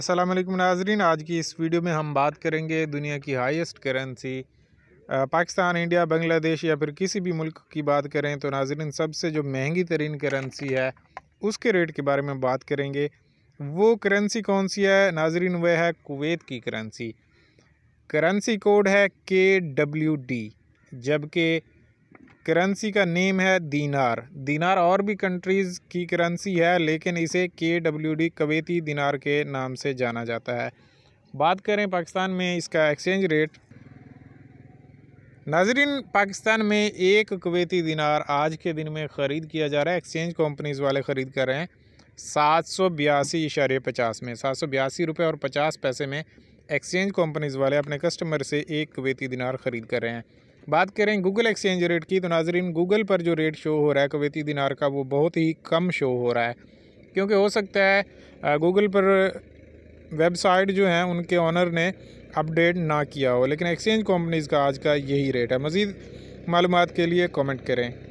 अस्सलाम वालेकुम नाजरीन आज की इस वीडियो में हम बात करेंगे दुनिया की highest currency Pakistan India Bangladesh या फिर किसी भी मुल्क की बात करें तो नाजरीन सबसे जो महंगी तरीन करेंसी है उसके रेट के बारे में बात करेंगे वो करेंसी कौन सी है नाजरीन वह है कुवैत की करेंसी करेंसी कोड है के डब्ल्यू डी जबकि करेंसी का नेम है दीनार दीनार और भी कंट्रीज़ की करेंसी है लेकिन इसे के डब्ल्यू डी कवेती दिनार के नाम से जाना जाता है बात करें पाकिस्तान में इसका एक्सचेंज रेट नाजरीन पाकिस्तान में एक कवेती दिनार आज के दिन में ख़रीद किया जा रहा है एक्सचेंज कंपनीज़ वाले ख़रीद कर रहे हैं सात सौ बयासी इशारे पचास में सात सौ बयासी रुपये और पचास पैसे में एक्सचेंज कंपनीज़ वाले अपने कस्टमर से एक कवेती दिनार ख़रीद कर रहे हैं बात करें गूगल एक्सचेंज रेट की तो नाजरीन गूगल पर जो रेट शो हो रहा है कवैती दिनार का वो बहुत ही कम शो हो रहा है क्योंकि हो सकता है गूगल पर वेबसाइट जो हैं उनके ऑनर ने अपडेट ना किया हो लेकिन एक्सचेंज कंपनीज़ का आज का यही रेट है मज़ीद मालूम के लिए कमेंट करें